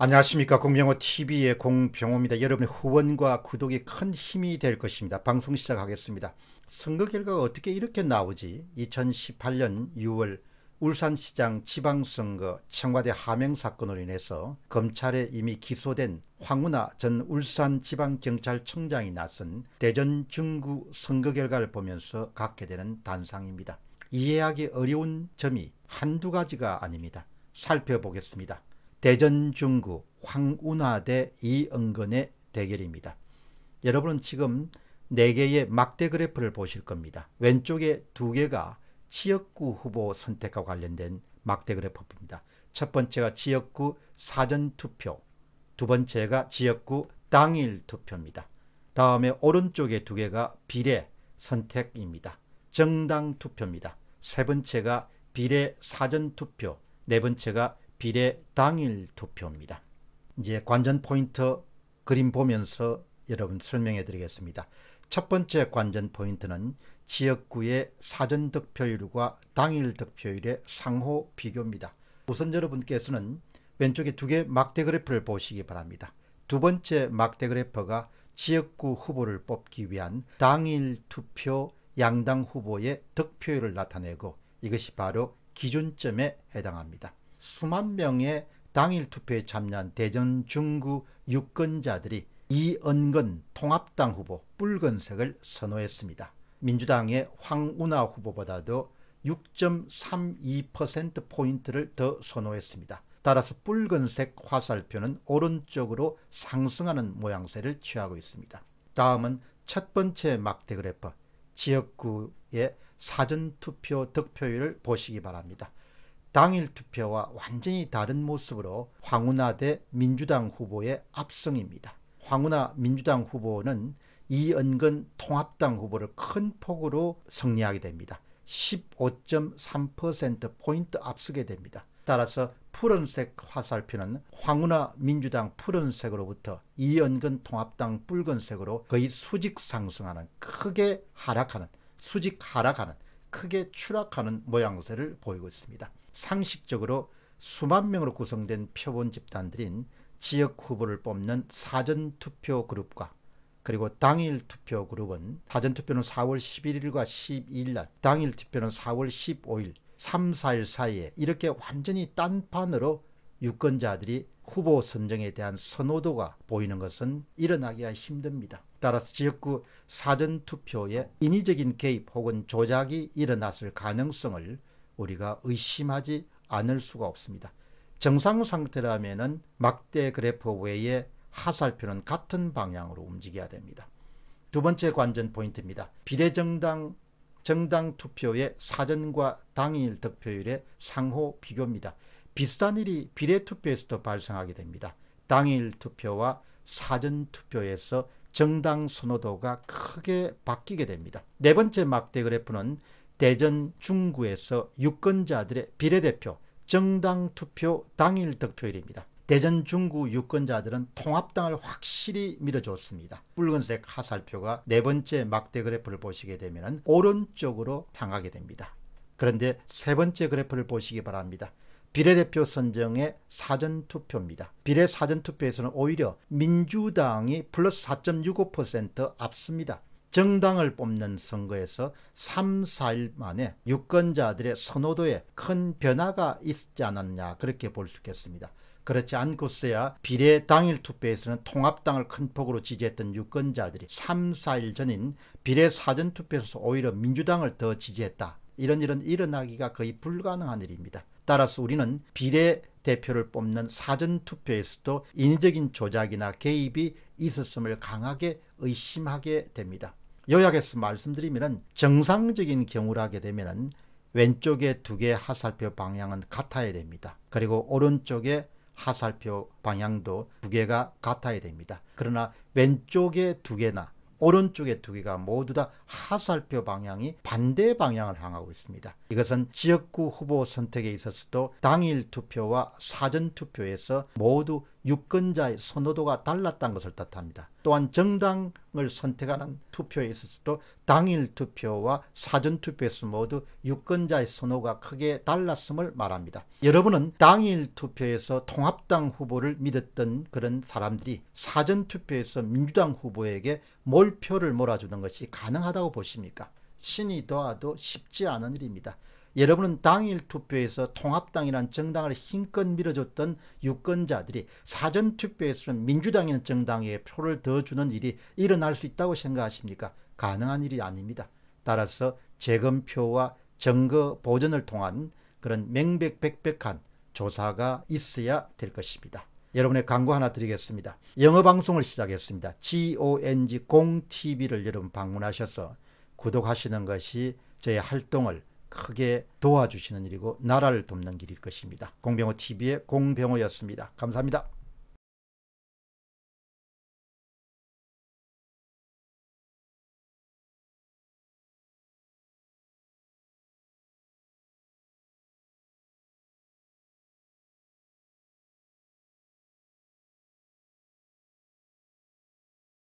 안녕하십니까 공병호 TV의 공병호입니다. 여러분의 후원과 구독이 큰 힘이 될 것입니다. 방송 시작하겠습니다. 선거 결과가 어떻게 이렇게 나오지? 2018년 6월 울산시장 지방선거 청와대 하명 사건으로 인해서 검찰에 이미 기소된 황운하 전 울산지방경찰청장이 나선 대전 중구 선거 결과를 보면서 갖게 되는 단상입니다. 이해하기 어려운 점이 한두 가지가 아닙니다. 살펴보겠습니다. 대전 중구 황운하 대 이은근의 대결입니다. 여러분은 지금 4개의 막대 그래프를 보실 겁니다. 왼쪽에 2개가 지역구 후보 선택과 관련된 막대 그래프입니다. 첫 번째가 지역구 사전투표, 두 번째가 지역구 당일 투표입니다. 다음에 오른쪽에 두 개가 비례 선택입니다. 정당 투표입니다. 세 번째가 비례 사전투표, 네 번째가 비례 당일 투표입니다. 이제 관전 포인트 그림 보면서 여러분 설명해 드리겠습니다. 첫 번째 관전 포인트는 지역구의 사전 득표율과 당일 득표율의 상호 비교입니다. 우선 여러분께서는 왼쪽에 두개 막대 그래프를 보시기 바랍니다. 두 번째 막대 그래프가 지역구 후보를 뽑기 위한 당일 투표 양당 후보의 득표율을 나타내고 이것이 바로 기준점에 해당합니다. 수만 명의 당일 투표에 참여한 대전 중구 유권자들이 이은근 통합당 후보 붉은색을 선호했습니다. 민주당의 황운하 후보보다도 6.32%포인트를 더 선호했습니다. 따라서 붉은색 화살표는 오른쪽으로 상승하는 모양새를 취하고 있습니다. 다음은 첫 번째 막대 그래프 지역구의 사전투표 득표율을 보시기 바랍니다. 당일 투표와 완전히 다른 모습으로 황운하 대 민주당 후보의 압승입니다. 황운하 민주당 후보는 이은근 통합당 후보를 큰 폭으로 승리하게 됩니다. 15.3%포인트 앞서게 됩니다. 따라서 푸른색 화살표는 황운하 민주당 푸른색으로부터 이연근 통합당 붉은색으로 거의 수직 상승하는 크게 하락하는 수직 하락하는 크게 추락하는 모양새를 보이고 있습니다. 상식적으로 수만 명으로 구성된 표본 집단들인 지역 후보를 뽑는 사전투표 그룹과 그리고 당일 투표 그룹은 사전투표는 4월 11일과 12일 날 당일 투표는 4월 15일 3, 4일 사이에 이렇게 완전히 딴판으로 유권자들이 후보 선정에 대한 선호도가 보이는 것은 일어나기가 힘듭니다. 따라서 지역구 사전투표에 인위적인 개입 혹은 조작이 일어났을 가능성을 우리가 의심하지 않을 수가 없습니다. 정상 상태라면 막대 그래프 외에 하살표는 같은 방향으로 움직여야 됩니다. 두 번째 관전 포인트입니다. 비례정당 정당 투표의 사전과 당일 득표율의 상호 비교입니다. 비슷한 일이 비례투표에서도 발생하게 됩니다. 당일 투표와 사전투표에서 정당 선호도가 크게 바뀌게 됩니다. 네 번째 막대 그래프는 대전 중구에서 유권자들의 비례대표 정당 투표 당일 득표율입니다. 대전 중구 유권자들은 통합당을 확실히 밀어줬습니다. 붉은색 하살표가 네 번째 막대 그래프를 보시게 되면 오른쪽으로 향하게 됩니다. 그런데 세 번째 그래프를 보시기 바랍니다. 비례대표 선정의 사전투표입니다. 비례 사전투표에서는 오히려 민주당이 플러스 4.65% 앞섭니다. 정당을 뽑는 선거에서 3, 4일 만에 유권자들의 선호도에 큰 변화가 있지 않았냐 그렇게 볼 수 있겠습니다. 그렇지 않고서야 비례 당일 투표에서는 통합당을 큰 폭으로 지지했던 유권자들이 3, 4일 전인 비례 사전투표에서 오히려 민주당을 더 지지했다. 이런 일은 일어나기가 거의 불가능한 일입니다. 따라서 우리는 비례 대표를 뽑는 사전투표에서도 인위적인 조작이나 개입이 있었음을 강하게 의심하게 됩니다. 요약해서 말씀드리면 정상적인 경우를하게 되면 왼쪽에 두개 하살표 방향은 같아야 됩니다. 그리고 오른쪽에 하살표 방향도 두 개가 같아야 됩니다. 그러나 왼쪽에 두 개나 오른쪽의 두 개가 모두 다하살표 방향이 반대 방향을 향하고 있습니다. 이것은 지역구 후보 선택에 있어서도 당일 투표와 사전 투표에서 모두 유권자의 선호도가 달랐다는 것을 뜻합니다. 또한 정당을 선택하는 투표에 있어서도 당일 투표와 사전 투표에서 모두 유권자의 선호가 크게 달랐음을 말합니다. 여러분은 당일 투표에서 통합당 후보를 믿었던 그런 사람들이 사전 투표에서 민주당 후보에게 몰표를 몰아주는 것이 가능하다고 보십니까? 신이 도와도 쉽지 않은 일입니다. 여러분은 당일 투표에서 통합당이라는 정당을 힘껏 밀어줬던 유권자들이 사전 투표에서는 민주당이라는 정당에 표를 더 주는 일이 일어날 수 있다고 생각하십니까? 가능한 일이 아닙니다. 따라서 재검표와 정거 보전을 통한 그런 명백백백한 조사가 있어야 될 것입니다. 여러분의 광고 하나 드리겠습니다. 영어 방송을 시작했습니다. GONG 공TV를 여러분 방문하셔서 구독하시는 것이 저의 활동을 크게 도와주시는 일이고 나라를 돕는 길일 것입니다. 공병호 TV의 공병호였습니다. 감사합니다.